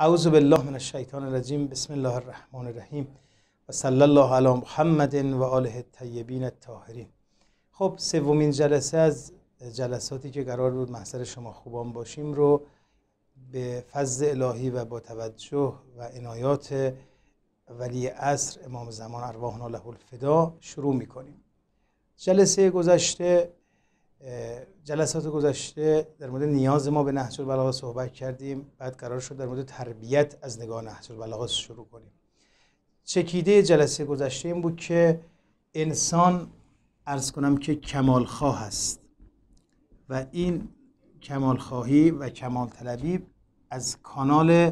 اعوذ بالله من الشیطان الرجیم بسم الله الرحمن الرحیم و صلی الله علی محمد و آله الطیبین الطاهرین خب سومین جلسه از جلساتی که قرار بود محضر شما خوبان باشیم رو به فضل الهی و با توجه و عنایات ولی اصر امام زمان ارواحنا له الفدا شروع میکنیم جلسه گذشته جلسات گذشته در مورد نیاز ما به نهج البلاغه صحبت کردیم بعد قرار شد در مورد تربیت از نگاه نهج البلاغه شروع کنیم چکیده جلسه گذشته این بود که انسان ارز کنم که کمالخواه است و این کمال خواهی و کمال طلبی از کانال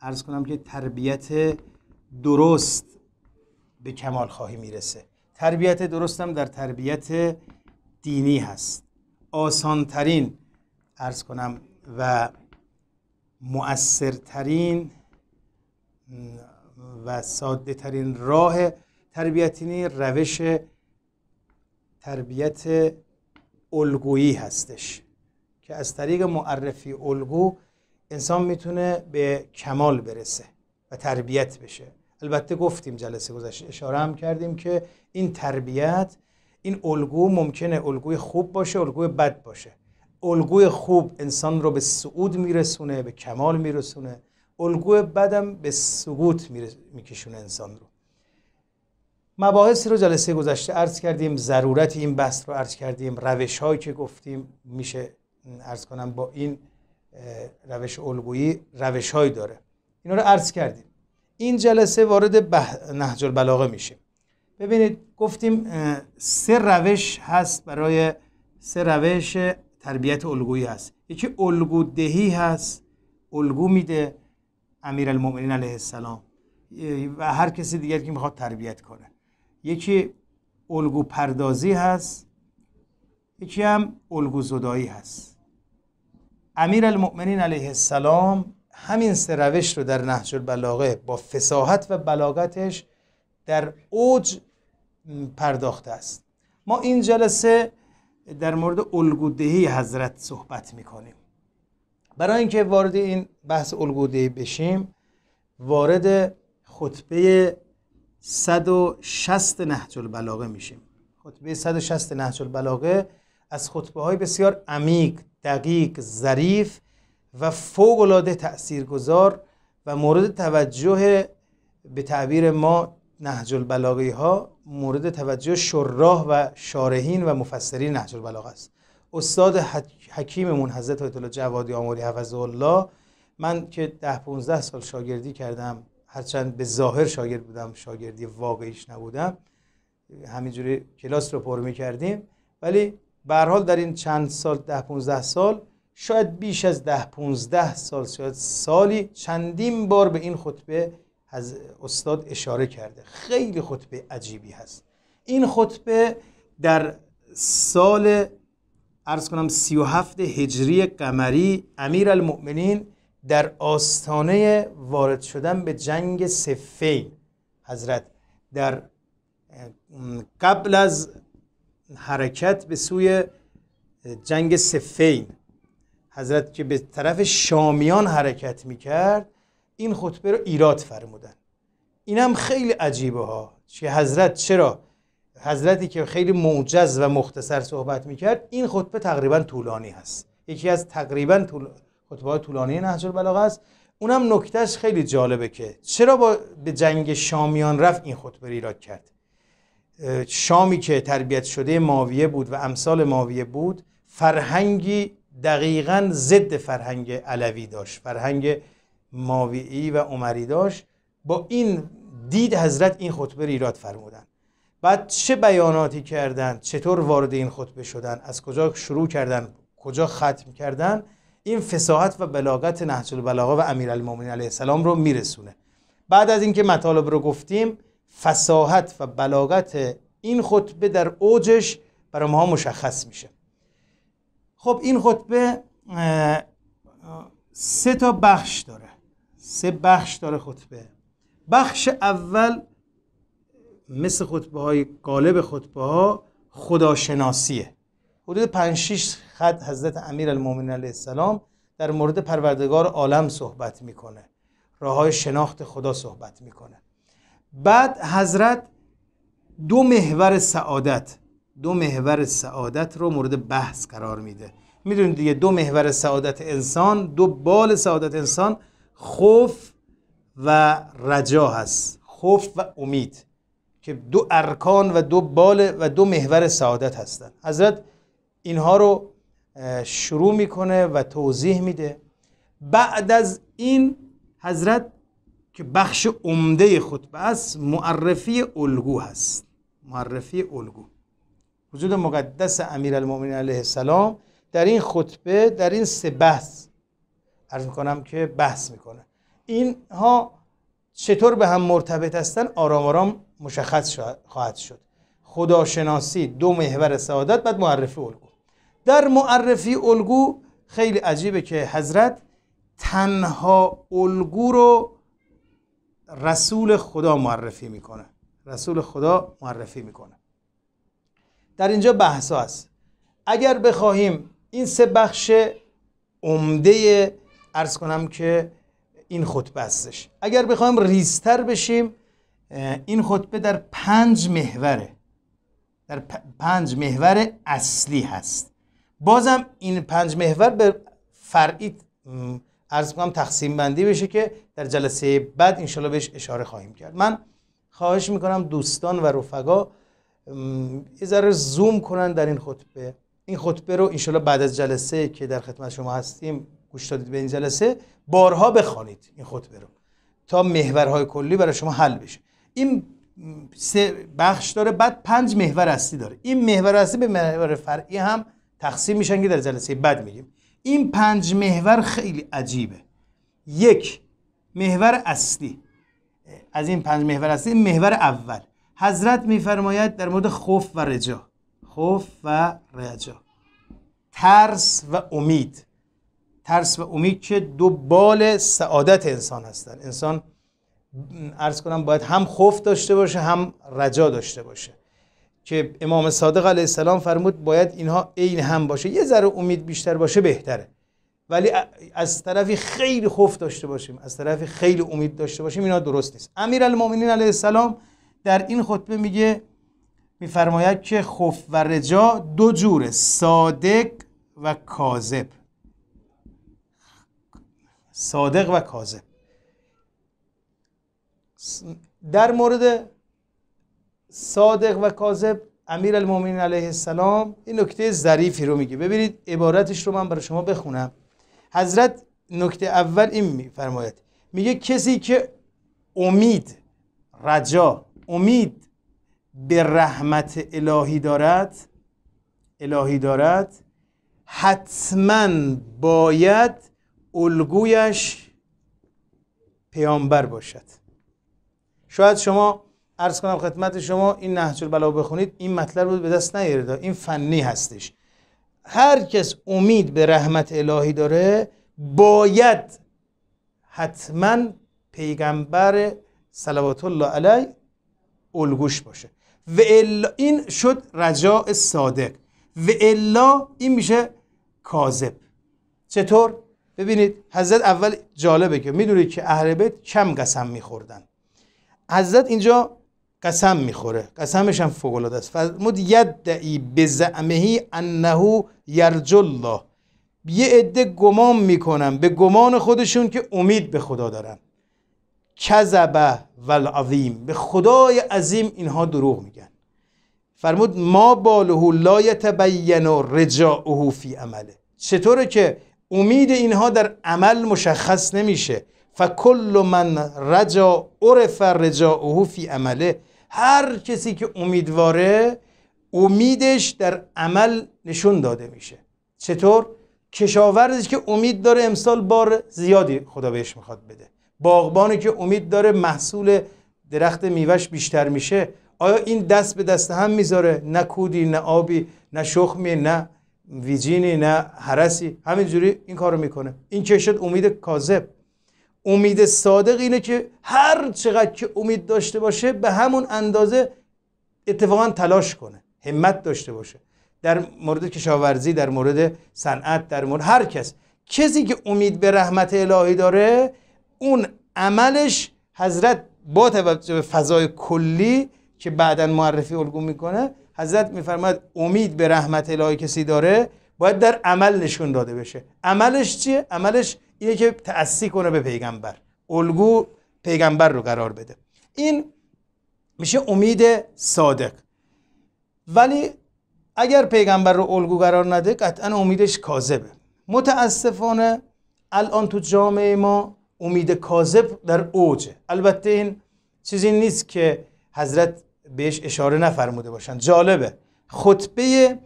ارز کنم که تربیت درست به کمال خواهی میرسه تربیت درستم در تربیت دینی هست آسانترین ارز کنم و مؤثرترین و ساده ترین راه تربیتینی روش تربیت الگویی هستش که از طریق معرفی الگو انسان میتونه به کمال برسه و تربیت بشه البته گفتیم جلسه گذشته اشاره هم کردیم که این تربیت این الگو ممکنه الگوی خوب باشه الگوی بد باشه الگوی خوب انسان رو به سعود میرسونه به کمال میرسونه الگوی بدم به سقوط میکشونه انسان رو مباحث رو جلسه گذشته عرض کردیم ضرورت این بحث رو عرض کردیم روش هایی که گفتیم میشه عرض کنم با این روش الگویی روش هایی داره اینا رو عرض کردیم این جلسه وارد بح... نهج البلاغه میشیم ببینید گفتیم سه روش هست برای سه روش تربیت الگویی هست یکی الگو دهی هست الگو میده المؤمنین علیه السلام و هر کسی دیگر که میخواد تربیت کنه یکی الگو پردازی هست یکی هم الگو زدایی هست امیر المؤمنین علیه السلام همین سه روش رو در نهج البلاغه با فساحت و بلاغتش در اوج پرداخته است ما این جلسه در مورد الگودهی حضرت صحبت میکنیم برای اینکه وارد این بحث الگودهی بشیم وارد خطبه 160 نهج البلاغه میشیم خطبه 160 نهج البلاغه از خطبه های بسیار عمیق دقیق ظریف و فوق العاده تاثیرگذار و مورد توجه به تعبیر ما نهج البلاغی ها مورد توجه شراح و شارحین و مفسرین نهج البلاغه است استاد حکیممون حضرت آیت الله جوادی آموری حفظه الله من که ده 15 سال شاگردی کردم هرچند به ظاهر شاگرد بودم شاگردی واقعیش نبودم همینجوری کلاس رو پر می کردیم ولی به حال در این چند سال ده 15 سال شاید بیش از ده 15 سال شاید سالی چندین بار به این خطبه از استاد اشاره کرده خیلی خطبه عجیبی هست این خطبه در سال ارز کنم سی ۳هفت هجری قمری امیر المؤمنین در آستانه وارد شدن به جنگ سفین حضرت در قبل از حرکت به سوی جنگ سفین حضرت که به طرف شامیان حرکت می کرد این خطبه رو ایراد فرمودن اینم خیلی عجیبه ها که حضرت چرا حضرتی که خیلی موجز و مختصر صحبت میکرد این خطبه تقریبا طولانی هست یکی از تقریبا طول... خطبه طولانی نهج البلاغه است اونم نکتهش خیلی جالبه که چرا با به جنگ شامیان رفت این خطبه رو ایراد کرد شامی که تربیت شده ماویه بود و امثال ماویه بود فرهنگی دقیقا ضد فرهنگ علوی داشت فرهنگ ماویعی و عمری داشت با این دید حضرت این خطبه را ایراد فرمودن بعد چه بیاناتی کردن چطور وارد این خطبه شدن از کجا شروع کردن کجا ختم کردن این فساحت و بلاغت نهج البلاغه و امیرالمومنین علیه السلام رو میرسونه بعد از اینکه مطالب رو گفتیم فساحت و بلاغت این خطبه در اوجش برای ما مشخص میشه خب این خطبه سه تا بخش داره سه بخش داره خطبه بخش اول مثل خطبه های قالب خطبه ها خداشناسیه حدود 5 6 خط حضرت المومن علیه السلام در مورد پروردگار عالم صحبت میکنه راه های شناخت خدا صحبت میکنه بعد حضرت دو محور سعادت دو محور سعادت رو مورد بحث قرار میده میدونید دیگه دو محور سعادت انسان دو بال سعادت انسان خوف و رجا هست خوف و امید که دو ارکان و دو بال و دو محور سعادت هستند حضرت اینها رو شروع میکنه و توضیح میده بعد از این حضرت که بخش عمده خطبه است معرفی الگو هست معرفی الگو وجود مقدس امیرالمومنین علیه السلام در این خطبه در این سه بحث عرض میکنم که بحث میکنه اینها چطور به هم مرتبط هستن آرام آرام مشخص خواهد شد خداشناسی دو محور سعادت بعد معرفی الگو در معرفی الگو خیلی عجیبه که حضرت تنها الگو رو رسول خدا معرفی میکنه رسول خدا معرفی میکنه در اینجا بحث است. اگر بخواهیم این سه بخش عمده ارز کنم که این خطبه استش اگر بخوایم ریزتر بشیم این خطبه در پنج محوره در پنج محور اصلی هست بازم این پنج محور به فرعی ارز کنم تقسیم بندی بشه که در جلسه بعد انشالله بهش اشاره خواهیم کرد من خواهش میکنم دوستان و رفقا یه ذره زوم کنن در این خطبه این خطبه رو انشالله بعد از جلسه که در خدمت شما هستیم گوش دادید به این جلسه بارها بخوانید این خطبه رو تا محورهای کلی برای شما حل بشه این سه بخش داره بعد پنج محور اصلی داره این محور اصلی به محور فرعی هم تقسیم میشن که در جلسه بعد میگیم این پنج محور خیلی عجیبه یک محور اصلی از این پنج محور اصلی محور اول حضرت میفرماید در مورد خوف و رجا خوف و رجا ترس و امید ترس و امید که دو بال سعادت انسان هستن انسان ارز کنم باید هم خوف داشته باشه هم رجا داشته باشه که امام صادق علیه السلام فرمود باید اینها عین هم باشه یه ذره امید بیشتر باشه بهتره ولی از طرفی خیلی خوف داشته باشیم از طرفی خیلی امید داشته باشیم اینا درست نیست امیرالمومنین علیه السلام در این خطبه میگه میفرماید که خوف و رجا دو جوره صادق و کاذب صادق و کاذب در مورد صادق و کاذب امیر علیه السلام این نکته ظریفی رو میگه ببینید عبارتش رو من برای شما بخونم حضرت نکته اول این میفرماید میگه کسی که امید رجا امید به رحمت الهی دارد الهی دارد حتما باید الگویش پیامبر باشد شاید شما عرض کنم خدمت شما این نهج البلاغه بخونید این مطلب رو به دست نیارید این فنی هستش هر کس امید به رحمت الهی داره باید حتما پیغمبر صلوات الله علیه الگوش باشه و این شد رجاء صادق و الا این میشه کاذب چطور ببینید حضرت اول جالبه که میدونید که اهل بیت کم قسم میخوردن حضرت اینجا قسم میخوره قسمش هم فوق العاده است فرمود یدعی بزعمه انه یرجو الله یه عده گمان میکنن به گمان خودشون که امید به خدا دارن کذبه والعظیم به خدای عظیم اینها دروغ میگن فرمود ما باله لا یتبین رجاؤه فی عمله چطوره که امید اینها در عمل مشخص نمیشه فکل من رجا عرف فرجا فی عمله هر کسی که امیدواره امیدش در عمل نشون داده میشه چطور کشاورزی که امید داره امسال بار زیادی خدا بهش میخواد بده باغبانی که امید داره محصول درخت میوهش بیشتر میشه آیا این دست به دست هم میذاره نه کودی نه آبی نه شخمی نه ویجینی نه حرسی، همینجوری این کارو میکنه این شد امید کاذب امید صادق اینه که هر چقدر که امید داشته باشه به همون اندازه اتفاقا تلاش کنه همت داشته باشه در مورد کشاورزی در مورد صنعت در مورد هر کس کسی که امید به رحمت الهی داره اون عملش حضرت با به فضای کلی که بعدا معرفی الگو میکنه حضرت میفرماید امید به رحمت الهی کسی داره باید در عمل نشون داده بشه عملش چیه عملش اینه که تأسی کنه به پیغمبر الگو پیغمبر رو قرار بده این میشه امید صادق ولی اگر پیغمبر رو الگو قرار نده قطعا امیدش کاذبه متاسفانه الان تو جامعه ما امید کاذب در اوجه البته این چیزی نیست که حضرت بهش اشاره نفرموده باشن جالبه خطبه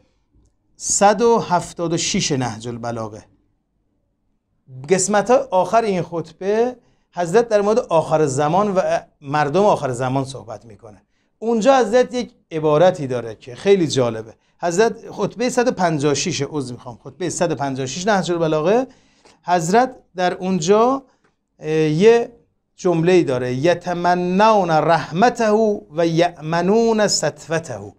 176 نهج البلاغه قسمت آخر این خطبه حضرت در مورد آخر زمان و مردم آخر زمان صحبت میکنه اونجا حضرت یک عبارتی داره که خیلی جالبه حضرت خطبه 156 عذر میخوام خطبه 156 نهج البلاغه حضرت در اونجا یه جمله داره یتمنون رحمته و یأمنون سطفته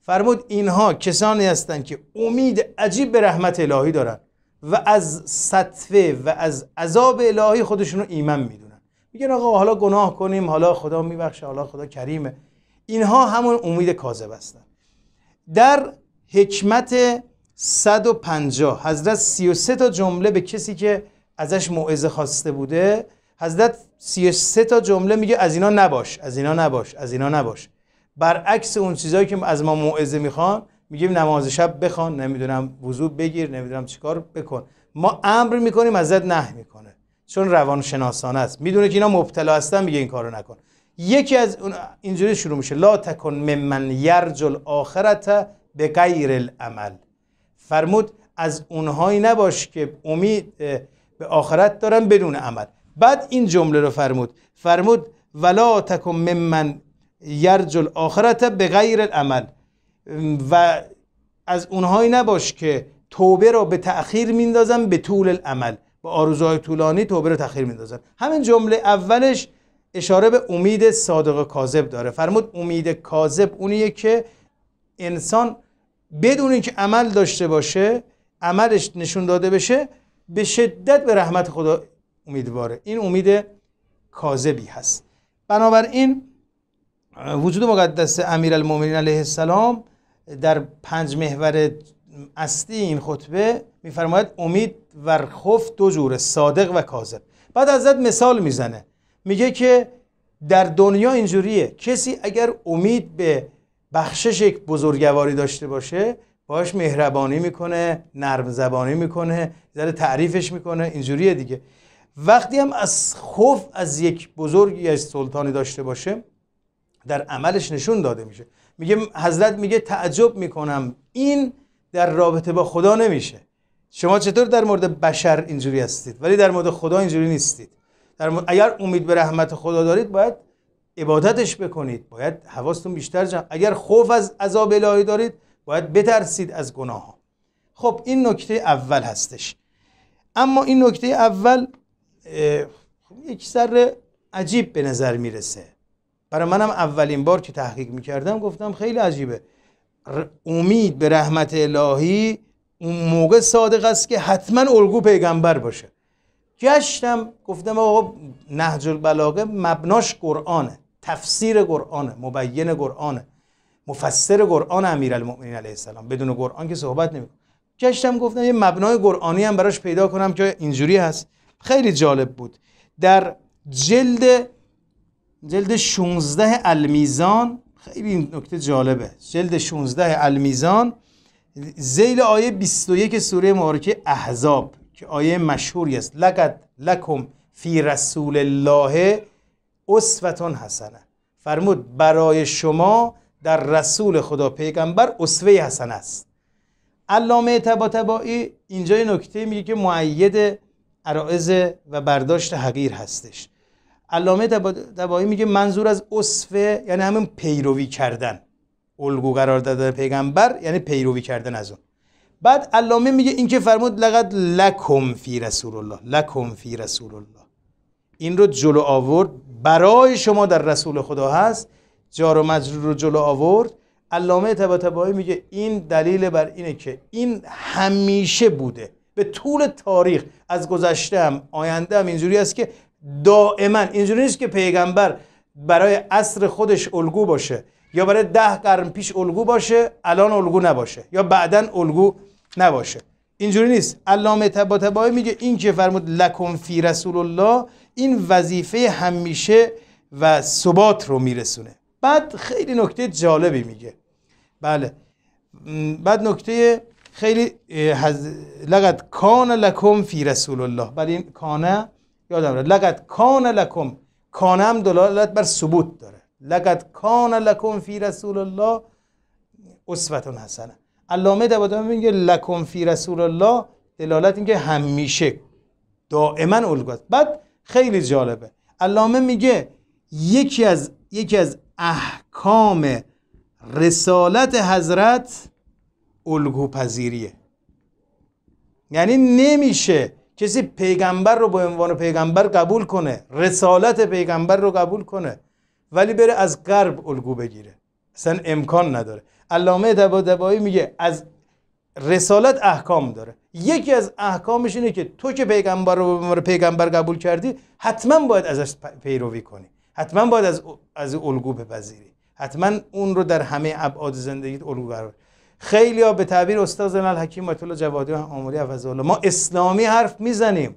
فرمود اینها کسانی هستند که امید عجیب به رحمت الهی دارن و از سطفه و از عذاب الهی خودشون رو ایمن میدونن میگن آقا حالا گناه کنیم حالا خدا میبخشه حالا خدا کریمه اینها همون امید کاذب هستن در حکمت 150 حضرت 33 تا جمله به کسی که ازش موعظه خواسته بوده حضرت 33 تا جمله میگه از اینا نباش از اینا نباش از اینا نباش برعکس اون چیزایی که از ما موعظه میخوان میگیم نماز شب بخوان نمیدونم وضوع بگیر نمیدونم چیکار بکن ما امر میکنیم ازت نه میکنه چون روانشناسانه است میدونه که اینا مبتلا هستن میگه این کارو نکن یکی از اون اینجوری شروع میشه لا تکن ممن یرجل الاخرت به غیر العمل فرمود از اونهایی نباش که امید به آخرت دارن بدون عمل بعد این جمله رو فرمود فرمود ولا تکم ممن یرجو آخرت به غیر العمل و از اونهایی نباش که توبه را به تأخیر میندازن به طول العمل با آرزوهای طولانی توبه رو تأخیر میندازن همین جمله اولش اشاره به امید صادق کاذب داره فرمود امید کاذب اونیه که انسان بدون اینکه عمل داشته باشه عملش نشون داده بشه به شدت به رحمت خدا امیدواره این امید کاذبی هست بنابراین وجود مقدس امیرالمومنین علیه السلام در پنج محور اصلی این خطبه میفرماید امید و خوف دو جوره صادق و کاذب بعد ازت مثال میزنه میگه که در دنیا اینجوریه کسی اگر امید به بخشش یک بزرگواری داشته باشه باش مهربانی میکنه نرم زبانی میکنه ذره تعریفش میکنه اینجوریه دیگه وقتی هم از خوف از یک بزرگی از سلطانی داشته باشه در عملش نشون داده میشه میگه حضرت میگه تعجب میکنم این در رابطه با خدا نمیشه شما چطور در مورد بشر اینجوری هستید ولی در مورد خدا اینجوری نیستید در مورد اگر امید به رحمت خدا دارید باید عبادتش بکنید باید حواستون بیشتر جمع اگر خوف از عذاب الهی دارید باید بترسید از گناه ها خب این نکته اول هستش اما این نکته اول یک سر عجیب به نظر میرسه برای منم اولین بار که تحقیق میکردم گفتم خیلی عجیبه امید به رحمت الهی اون موقع صادق است که حتما الگو پیغمبر باشه گشتم گفتم آقا نهج البلاغه مبناش قرآنه تفسیر قرآنه مبین قرآنه مفسر قرآن المؤمنین علیه السلام بدون قرآن که صحبت نمیکنه گشتم گفتم یه مبنای قرآنی هم براش پیدا کنم که اینجوری هست خیلی جالب بود در جلد جلد 16 المیزان خیلی نکته جالبه جلد 16 المیزان زیل آیه 21 سوره مبارکه احزاب که آیه مشهوری است لقد لکم فی رسول الله اسوتون حسنه فرمود برای شما در رسول خدا پیغمبر اسوه حسن است علامه تبا تبایی اینجا نکته میگه که معید عرائز و برداشت حقیر هستش علامه دبایی میگه منظور از اصفه یعنی همین پیروی کردن الگو قرار دادن پیغمبر یعنی پیروی کردن از اون بعد علامه میگه این که فرمود لقد لکم فی رسول الله لکم فی رسول الله این رو جلو آورد برای شما در رسول خدا هست جار و مجرور رو جلو آورد علامه تبا میگه این دلیل بر اینه که این همیشه بوده به طول تاریخ از گذشتهم آیندهم اینجوری است که دائما اینجوری نیست که پیغمبر برای عصر خودش الگو باشه یا برای ده قرن پیش الگو باشه الان الگو نباشه یا بعدا الگو نباشه اینجوری نیست علامه تبایی میگه این که فرمود لکن فی رسول الله این وظیفه همیشه و ثبات رو میرسونه بعد خیلی نکته جالبی میگه بله بعد نکته خیلی لقد کان لکم فی رسول الله ولی این کانه یادم رو لقد کان لکم کانه هم دلالت بر ثبوت داره لقد کان لکم فی رسول الله اصفتون حسنه علامه دبادان میگه لکم فی رسول الله دلالت اینکه همیشه دائما است بعد خیلی جالبه علامه میگه یکی از یکی از احکام رسالت حضرت الگو پذیریه یعنی نمیشه کسی پیغمبر رو به عنوان پیغمبر قبول کنه رسالت پیغمبر رو قبول کنه ولی بره از غرب الگو بگیره اصلا امکان نداره علامه دبادبایی میگه از رسالت احکام داره یکی از احکامش اینه که تو که پیغمبر رو به پیغمبر قبول کردی حتما باید ازش پیروی کنی حتما باید از از الگو بپذیری حتما اون رو در همه ابعاد زندگیت الگو قرار خیلی به تعبیر استاد زنال حکیم آیت الله جوادی آمولی ما اسلامی حرف میزنیم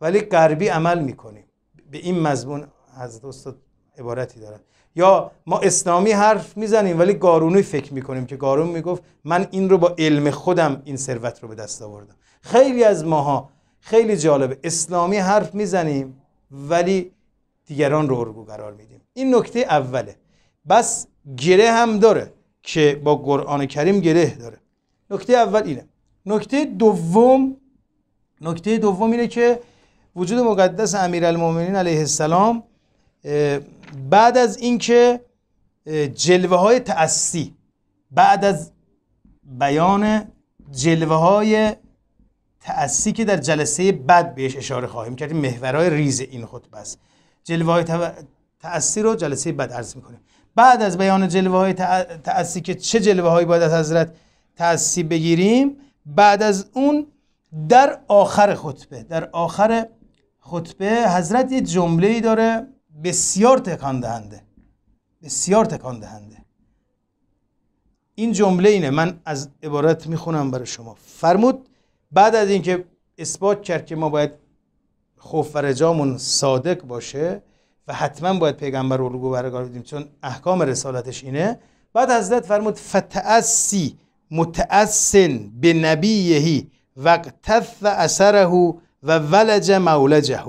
ولی غربی عمل میکنیم به این مضمون از استاد عبارتی دارن یا ما اسلامی حرف میزنیم ولی گارونی فکر میکنیم که گارون میگفت من این رو با علم خودم این ثروت رو به دست آوردم خیلی از ماها خیلی جالبه اسلامی حرف میزنیم ولی دیگران رو ارگو قرار میدیم این نکته اوله بس گره هم داره که با قرآن کریم گره داره نکته اول اینه نکته دوم نکته دوم اینه که وجود مقدس امیرالمومنین علیه السلام بعد از اینکه جلوه های تأسی بعد از بیان جلوه های تأسی که در جلسه بعد بهش اشاره خواهیم کردیم محورهای ریز این خطبه است جلوه های تأسی رو جلسه بعد عرض میکنیم بعد از بیان جلوه های تأثی که چه جلوه هایی باید از حضرت تأثی بگیریم بعد از اون در آخر خطبه در آخر خطبه حضرت یه جمله ای داره بسیار تکان دهنده بسیار تکان دهنده این جمله اینه من از عبارت میخونم برای شما فرمود بعد از اینکه اثبات کرد که ما باید خوف و رجامون صادق باشه و حتما باید پیغمبر رو الگو برگار بدیم چون احکام رسالتش اینه بعد حضرت فرمود فتعسی متعسن به نبیهی وقتف اثره و ولج مولجه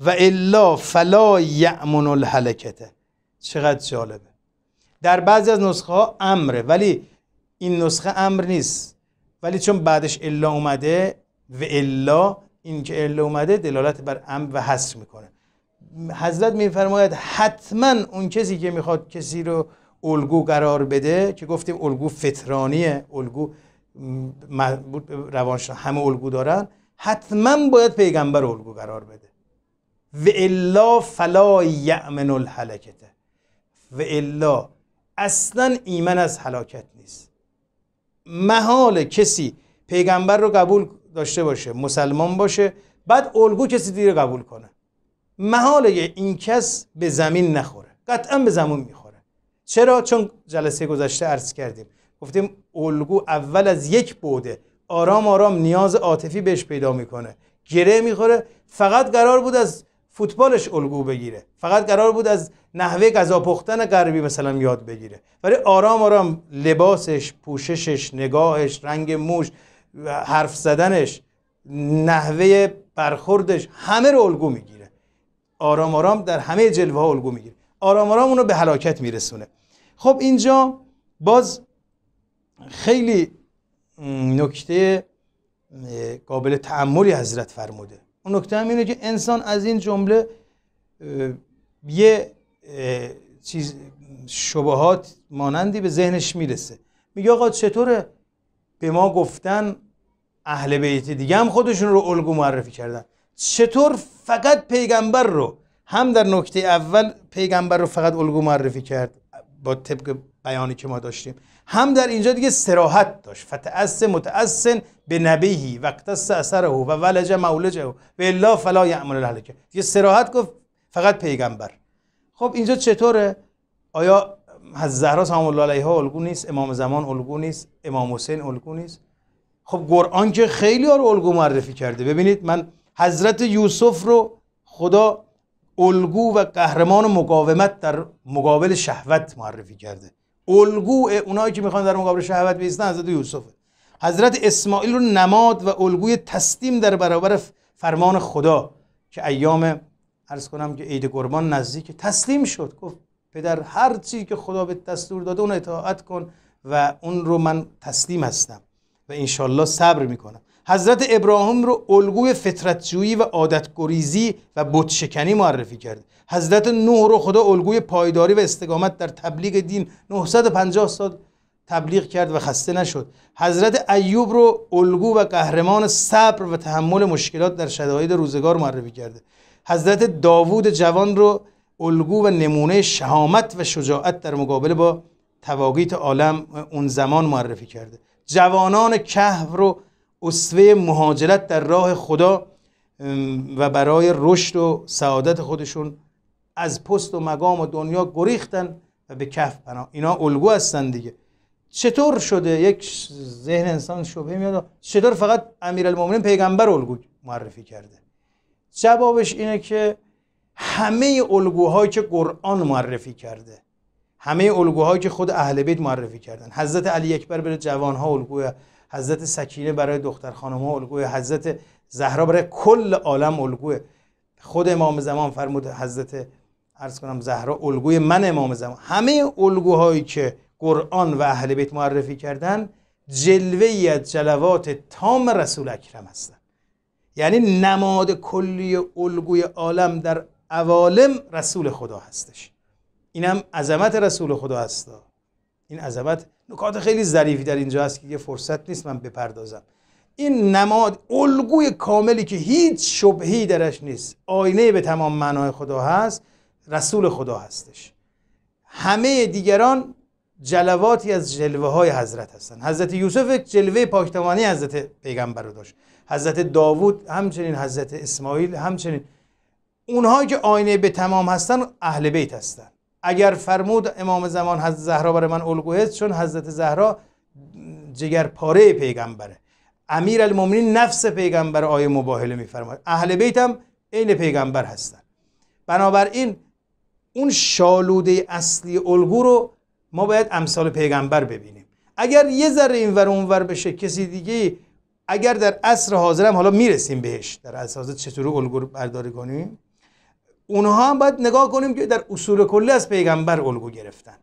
و الا فلا یعمن الحلکته چقدر جالبه در بعضی از نسخه ها امره ولی این نسخه امر نیست ولی چون بعدش الا اومده و الا این که الا اومده دلالت بر امر و حصر میکنه حضرت میفرماید حتما اون کسی که میخواد کسی رو الگو قرار بده که گفتیم الگو فطرانیه الگو روانشناس همه الگو دارن حتما باید پیغمبر الگو قرار بده و الا فلا یامن الحلکته و الا اصلا ایمن از حلاکت نیست محال کسی پیغمبر رو قبول داشته باشه مسلمان باشه بعد الگو کسی دیگه قبول کنه محاله این کس به زمین نخوره قطعا به زمین میخوره چرا چون جلسه گذشته عرض کردیم گفتیم الگو اول از یک بوده آرام آرام نیاز عاطفی بهش پیدا میکنه گره میخوره فقط قرار بود از فوتبالش الگو بگیره فقط قرار بود از نحوه غذا پختن غربی مثلا یاد بگیره ولی آرام آرام لباسش پوششش نگاهش رنگ موش حرف زدنش نحوه برخوردش همه رو الگو میگیره آرام آرام در همه جلوه ها الگو میگیره آرام آرام اونو به هلاکت میرسونه خب اینجا باز خیلی نکته قابل تعملی حضرت فرموده اون نکته هم اینه که انسان از این جمله یه چیز شبهات مانندی به ذهنش میرسه میگه آقا چطوره به ما گفتن اهل بیت دیگه هم خودشون رو الگو معرفی کردن چطور فقط پیغمبر رو هم در نکته اول پیغمبر رو فقط الگو معرفی کرد با طبق بیانی که ما داشتیم هم در اینجا دیگه سراحت داشت فتعس متعسن به نبیهی وقت اثره و ولج مولجه و الا فلا یعمل الهلکه دیگه سراحت گفت فقط پیغمبر خب اینجا چطوره آیا حضرت زهرا سلام الله علیها الگو نیست امام زمان الگو نیست امام حسین الگو نیست خب قران که خیلی ها رو الگو معرفی کرده ببینید من حضرت یوسف رو خدا الگو و قهرمان مقاومت در مقابل شهوت معرفی کرده الگو اونایی که میخوان در مقابل شهوت بیستن حضرت یوسف حضرت اسماعیل رو نماد و الگوی تسلیم در برابر فرمان خدا که ایام عرض کنم که عید قربان نزدیک تسلیم شد گفت پدر هر چی که خدا به دستور داده اون اطاعت کن و اون رو من تسلیم هستم و انشالله صبر میکنم حضرت ابراهیم رو الگوی فطرتجویی و عادتگریزی و بتشکنی معرفی کرد حضرت نوح رو خدا الگوی پایداری و استقامت در تبلیغ دین 950 سال تبلیغ کرد و خسته نشد حضرت ایوب رو الگو و قهرمان صبر و تحمل مشکلات در شداید روزگار معرفی کرده حضرت داوود جوان رو الگو و نمونه شهامت و شجاعت در مقابل با تواقیت عالم اون زمان معرفی کرده جوانان کهف رو اسوه مهاجرت در راه خدا و برای رشد و سعادت خودشون از پست و مقام و دنیا گریختن و به کف پناه اینا الگو هستن دیگه چطور شده یک ذهن انسان شبهه میاد چطور فقط امیرالمومنین پیغمبر الگو معرفی کرده جوابش اینه که همه الگوهایی که قرآن معرفی کرده همه الگوهایی که خود اهل بیت معرفی کردن حضرت علی اکبر بر جوانها الگوه حضرت سکینه برای دختر خانم ها الگوی حضرت زهرا برای کل عالم الگوی خود امام زمان فرمود حضرت عرض کنم زهرا الگوی من امام زمان همه الگوهایی که قرآن و اهل بیت معرفی کردن جلوه از جلوات تام رسول اکرم هستند. یعنی نماد کلی الگوی عالم در عوالم رسول خدا هستش اینم عظمت رسول خدا هست این عظمت نکات خیلی ظریفی در اینجا هست که یه فرصت نیست من بپردازم این نماد الگوی کاملی که هیچ شبهی درش نیست آینه به تمام معنای خدا هست رسول خدا هستش همه دیگران جلواتی از جلوه های حضرت هستند حضرت یوسف جلوه پاکتوانی حضرت پیغمبر رو داشت حضرت داوود همچنین حضرت اسماعیل همچنین اونهایی که آینه به تمام هستن اهل بیت هستن اگر فرمود امام زمان حضرت زهرا برای من الگو است چون حضرت زهرا جگر پاره پیغمبره امیر المومنین نفس پیغمبر آیه مباهله میفرماید اهل بیت هم عین پیغمبر هستن بنابراین اون شالوده اصلی الگو رو ما باید امثال پیغمبر ببینیم اگر یه ذره اینور اونور بشه کسی دیگه اگر در عصر حاضرم حالا میرسیم بهش در عصر حاضر چطور الگو برداری کنیم اونها هم باید نگاه کنیم که در اصول کلی از پیغمبر الگو گرفتن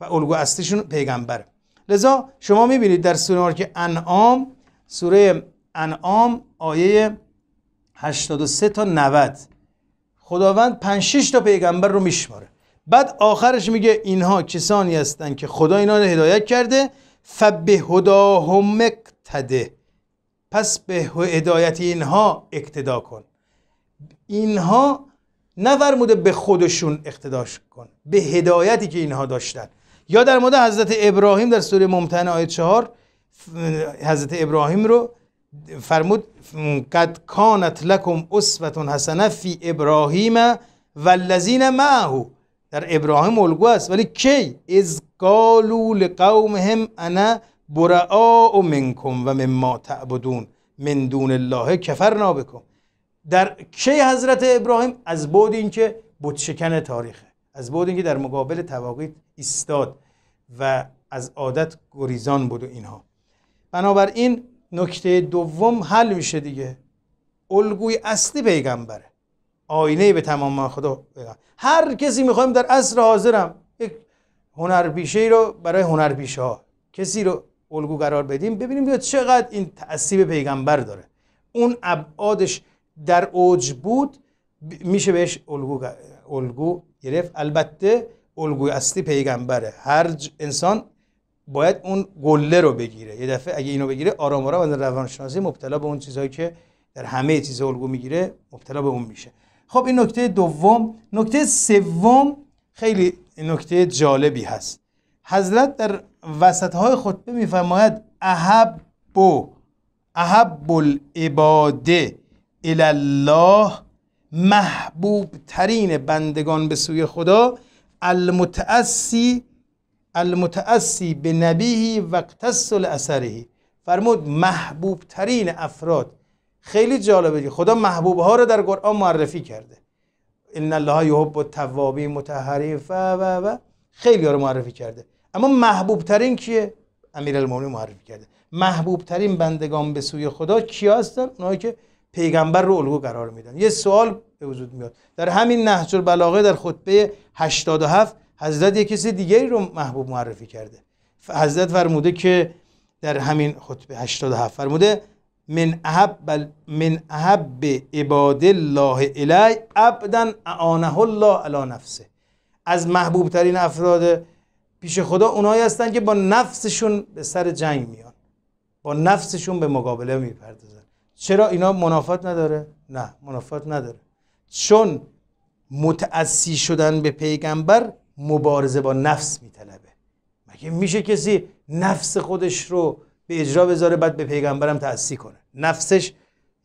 و الگو اصلیشون پیغمبر لذا شما میبینید در سوره که انعام سوره انعام آیه 83 تا 90 خداوند 5 6 تا پیغمبر رو میشماره بعد آخرش میگه اینها کسانی هستند که خدا اینا رو هدایت کرده فبه هداهم اقتده پس به هدایت اینها اقتدا کن اینها نه مده به خودشون اقتداش کن به هدایتی که اینها داشتن یا در مورد حضرت ابراهیم در سوره ممتنع آیه چهار حضرت ابراهیم رو فرمود قد کانت لکم اسوه حسنه فی ابراهیم والذین معه در ابراهیم الگو است ولی کی از قالوا لقومهم انا براء منکم و مما تعبدون من دون الله کفر نابکم در کی حضرت ابراهیم از بود اینکه شکن تاریخه از بود اینکه در مقابل تواقیت ایستاد و از عادت گریزان بود و اینها بنابراین نکته دوم حل میشه دیگه الگوی اصلی پیغمبره آینه به تمام خدا هر کسی میخوایم در عصر حاضرم یک هنرپیشه ای رو برای هنرپیشه ها کسی رو الگو قرار بدیم ببینیم چقدر این تأثیب پیغمبر داره اون ابعادش در اوج بود میشه بهش الگو, الگو گرفت البته الگوی اصلی پیغمبره هر انسان باید اون گله رو بگیره یه دفعه اگه اینو بگیره آرام آرام از روانشناسی مبتلا به اون چیزهایی که در همه چیز الگو میگیره مبتلا به اون میشه خب این نکته دوم نکته سوم خیلی نکته جالبی هست حضرت در وسط های خطبه میفرماید احب بو، احب العباده الله محبوب ترین بندگان به سوی خدا المتأسی المتأسی به نبیهی و اقتصل اثرهی فرمود محبوب ترین افراد خیلی جالبه خدا محبوب ها رو در قرآن معرفی کرده ان الله یحب التوابین متحری و و و خیلی رو معرفی کرده اما محبوب ترین کیه امیرالمومنین معرفی کرده محبوب ترین بندگان به سوی خدا کیا هستن اونایی که پیغمبر رو الگو قرار میدن یه سوال به وجود میاد در همین نهج البلاغه در خطبه 87 حضرت یه کسی دیگری رو محبوب معرفی کرده حضرت فرموده که در همین خطبه 87 فرموده من احب من احب عباد الله الی ابدا اعانه الله علی نفسه از محبوب ترین افراد پیش خدا اونایی هستن که با نفسشون به سر جنگ میان با نفسشون به مقابله میپردازن چرا اینا منافات نداره؟ نه منافات نداره چون متعصی شدن به پیغمبر مبارزه با نفس میطلبه مگه میشه کسی نفس خودش رو به اجرا بذاره بعد به پیغمبرم تعصی کنه نفسش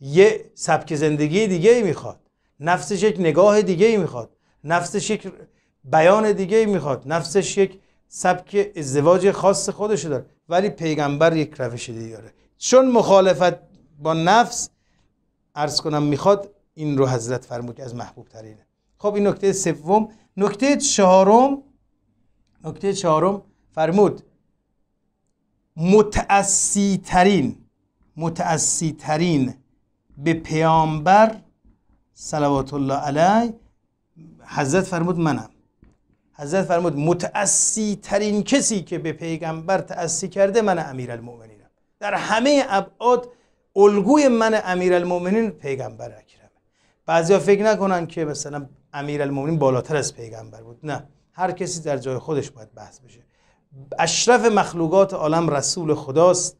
یه سبک زندگی دیگه ای میخواد نفسش یک نگاه دیگه ای میخواد نفسش یک بیان دیگه ای میخواد نفسش یک سبک ازدواج خاص خودش داره ولی پیغمبر یک روش دیگه داره چون مخالفت با نفس عرض کنم میخواد این رو حضرت فرمود که از محبوب ترینه خب این نکته سوم نکته چهارم نکته چهارم فرمود متعصی ترین ترین به پیامبر صلوات الله علیه حضرت فرمود منم حضرت فرمود متعصی ترین کسی که به پیغمبر تعصی کرده من امیر المؤمنینم در همه ابعاد الگوی من المومنین، پیغمبر اکرمه بعضیا فکر نکنن که مثلا المومنین بالاتر از پیغمبر بود نه هر کسی در جای خودش باید بحث بشه اشرف مخلوقات عالم رسول خداست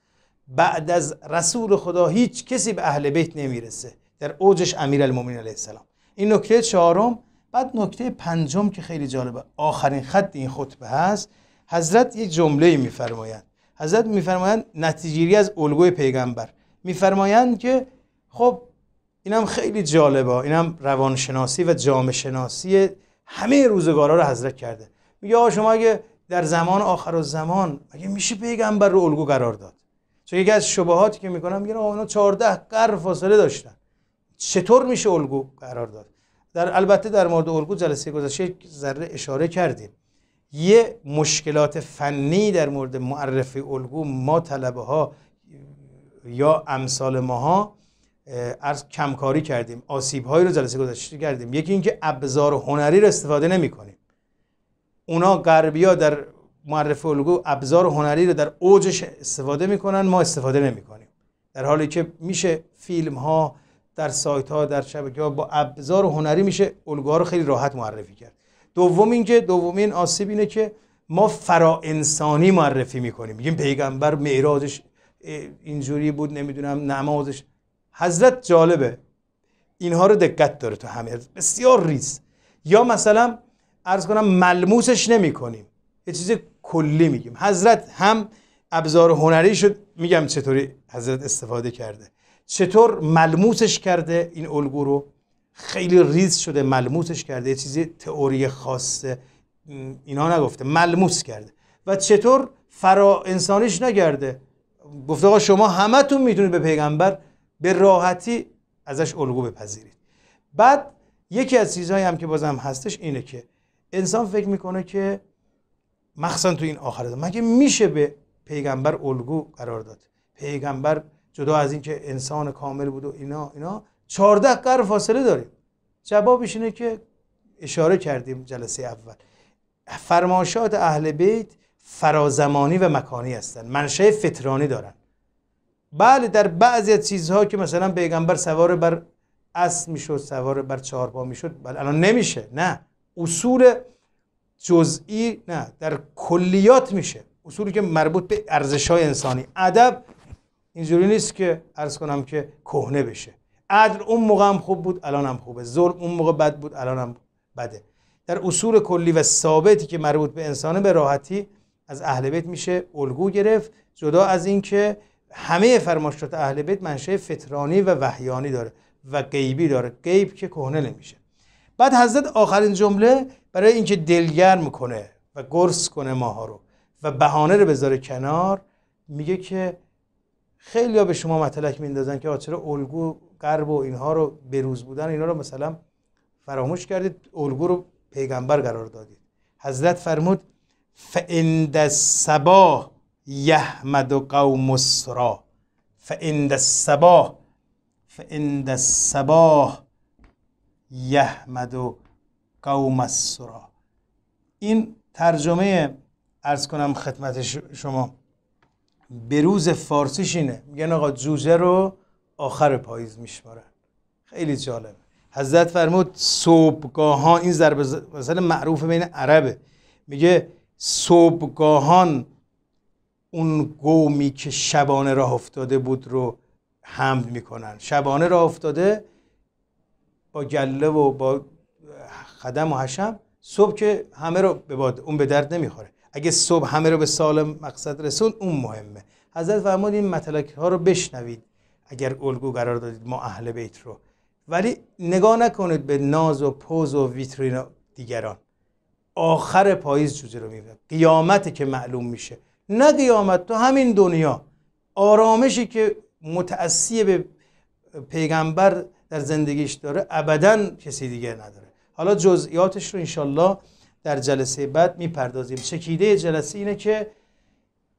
بعد از رسول خدا هیچ کسی به اهل بیت نمیرسه در اوجش امیرالمومنین علیه السلام این نکته چهارم بعد نکته پنجم که خیلی جالبه آخرین خط این خطبه هست حضرت یک جمله میفرمایند حضرت میفرمایند نتیجیری از الگوی پیغمبر میفرمایند که خب اینم خیلی جالبه اینم روانشناسی و جامعه شناسی همه روزگارا رو حضرت کرده میگه آقا شما اگه در زمان آخر زمان اگه میشه پیغمبر رو الگو قرار داد چون یکی از شبهاتی که میکنم میگن آقا اینا 14 قرن فاصله داشتن چطور میشه الگو قرار داد در البته در مورد الگو جلسه گذشته ذره اشاره کردیم یه مشکلات فنی در مورد معرفی الگو ما طلبه ها یا امثال ماها از کمکاری کردیم آسیب هایی رو جلسه گذشته کردیم یکی اینکه ابزار هنری رو استفاده نمی کنیم اونا غربیا در معرف الگو ابزار هنری رو در اوجش استفاده میکنن ما استفاده نمی در حالی که میشه فیلم ها در سایت ها در شبکه با ابزار هنری میشه الگوها رو خیلی راحت معرفی کرد دوم اینکه دومین آسیب اینه که ما فرا انسانی معرفی میکنیم میگیم پیغمبر معراجش اینجوری بود نمیدونم نمازش حضرت جالبه اینها رو دقت داره تو همه بسیار ریز یا مثلا ارز کنم ملموسش نمی کنیم یه چیز کلی میگیم حضرت هم ابزار هنری شد میگم چطوری حضرت استفاده کرده چطور ملموسش کرده این الگو رو خیلی ریز شده ملموسش کرده یه چیزی تئوری خاصه اینا نگفته ملموس کرده و چطور فرا انسانیش نگرده گفته آقا شما همتون میتونید به پیغمبر به راحتی ازش الگو بپذیرید بعد یکی از چیزهایی هم که بازم هستش اینه که انسان فکر میکنه که مخصوصا تو این آخر مگه میشه به پیغمبر الگو قرار داد پیغمبر جدا از اینکه انسان کامل بود و اینا اینا 14 قرن فاصله داریم جوابش اینه که اشاره کردیم جلسه اول فرماشات اهل بیت فرازمانی و مکانی هستند منشأ فطرانی دارند بله در بعضی از چیزها که مثلا پیغمبر سوار بر اسب میشد سوار بر چهارپا میشد بله الان نمیشه نه اصول جزئی نه در کلیات میشه اصولی که مربوط به ارزش های انسانی ادب اینجوری نیست که عرض کنم که کهنه بشه عدل اون موقع هم خوب بود الان هم خوبه ظلم اون موقع بد بود الان هم بده در اصول کلی و ثابتی که مربوط به انسانه به راحتی از اهل بیت میشه الگو گرفت جدا از اینکه همه فرمایشات اهل بیت منشه فطرانی و وحیانی داره و غیبی داره غیب که کهنه نمیشه بعد حضرت آخرین جمله برای اینکه دلگرم کنه و گرس کنه ماها رو و بهانه رو بذاره کنار میگه که خیلی ها به شما مطلک میندازن که چرا الگو قرب و اینها رو بروز بودن اینا رو مثلا فراموش کردید الگو رو پیغمبر قرار دادید حضرت فرمود فعند الصباح یحمد قوم سرا فعند الصباح فعند الصباح یحمد قوم السرا این ترجمه ارز کنم خدمت شما به روز فارسیش اینه میگن آقا جوجه رو آخر پاییز میشمارن خیلی جالبه حضرت فرمود صبحگاه ها این ضرب مثلا معروف بین عربه میگه صبحگاهان اون قومی که شبانه راه افتاده بود رو حمل میکنن شبانه راه افتاده با گله و با خدم و حشم صبح که همه رو به باد اون به درد نمیخوره اگه صبح همه رو به سالم مقصد رسون اون مهمه حضرت فرمود این مطلق ها رو بشنوید اگر الگو قرار دادید ما اهل بیت رو ولی نگاه نکنید به ناز و پوز و ویترین دیگران آخر پاییز جوجه رو میبینم قیامت که معلوم میشه نه قیامت تو همین دنیا آرامشی که متأسی به پیغمبر در زندگیش داره ابدا کسی دیگه نداره حالا جزئیاتش رو انشالله در جلسه بعد میپردازیم چکیده جلسه اینه که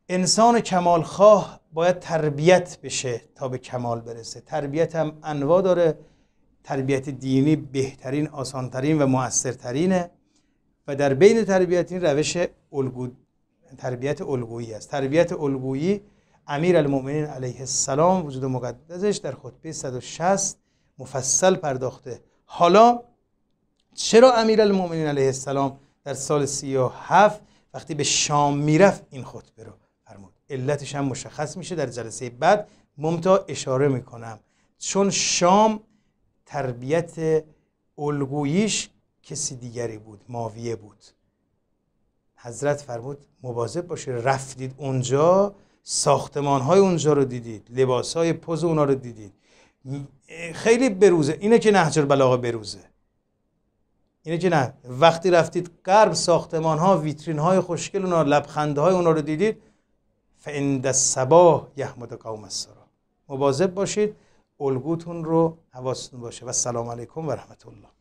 انسان کمالخواه باید تربیت بشه تا به کمال برسه تربیت هم انواع داره تربیت دینی بهترین آسانترین و موثرترینه و در بین تربیت این روش تربیت الگویی است تربیت الگویی امیر المؤمنین علیه السلام وجود مقدسش در خطبه 160 مفصل پرداخته حالا چرا امیر المؤمنین علیه السلام در سال 37 وقتی به شام میرفت این خطبه رو فرمود علتش هم مشخص میشه در جلسه بعد ممتا اشاره میکنم چون شام تربیت الگوییش کسی دیگری بود ماویه بود حضرت فرمود مواظب باشید رفتید اونجا ساختمان های اونجا رو دیدید لباس های پوز اونا رو دیدید خیلی بروزه اینه که نهج البلاغه بروزه اینه که نه وقتی رفتید قرب ساختمان ها ویترین های خوشگل اونا لبخنده های اونا رو دیدید فعند سباه یحمد قوم السرا مواظب باشید الگوتون رو حواستون باشه و سلام علیکم و رحمت الله